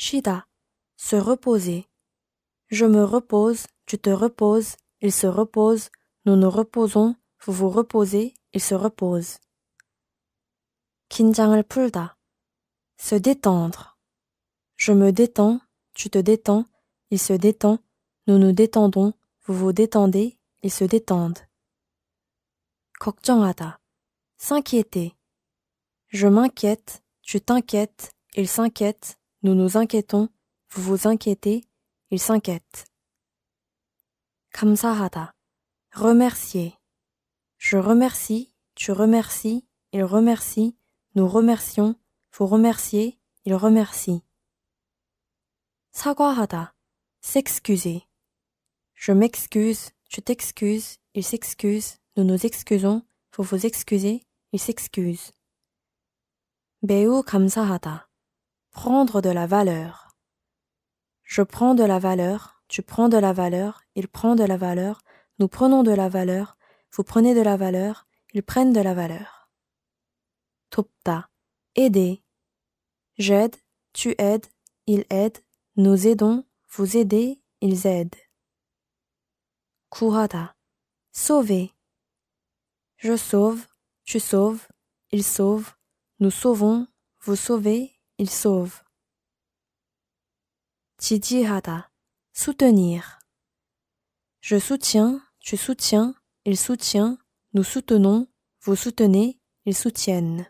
Shida, se reposer. Je me repose, tu te reposes, il se repose, nous nous reposons, vous vous reposez, il se repose. 긴장을 Se détendre. Je me détends, tu te détends, il se détend, nous nous détendons, vous vous détendez, ils se détendent. 걱정하다. S'inquiéter. Je m'inquiète, tu t'inquiètes, il s'inquiète, nous nous inquiétons, vous vous inquiétez, il s'inquiète. 감사하다. Remercier. Je remercie, tu remercies, il remercie, nous remercions, vous remerciez, il remercie. 사과하다. S'excuser. Je m'excuse, tu t'excuses, il s'excuse, nous nous excusons, vous vous excusez, il s'excuse. 매우 감사하다 prendre de la valeur. Je prends de la valeur, tu prends de la valeur, il prend de la valeur, nous prenons de la valeur, vous prenez de la valeur, ils prennent de la valeur. Topta, aider. J'aide, tu aides, il aide, nous aidons, vous aidez, ils aident. Kurata, sauver. Je sauve, tu sauves, il sauve, nous sauvons, vous sauvez, il sauve. Tidihada. soutenir. Je soutiens, tu soutiens, il soutient, nous soutenons, vous soutenez, ils soutiennent.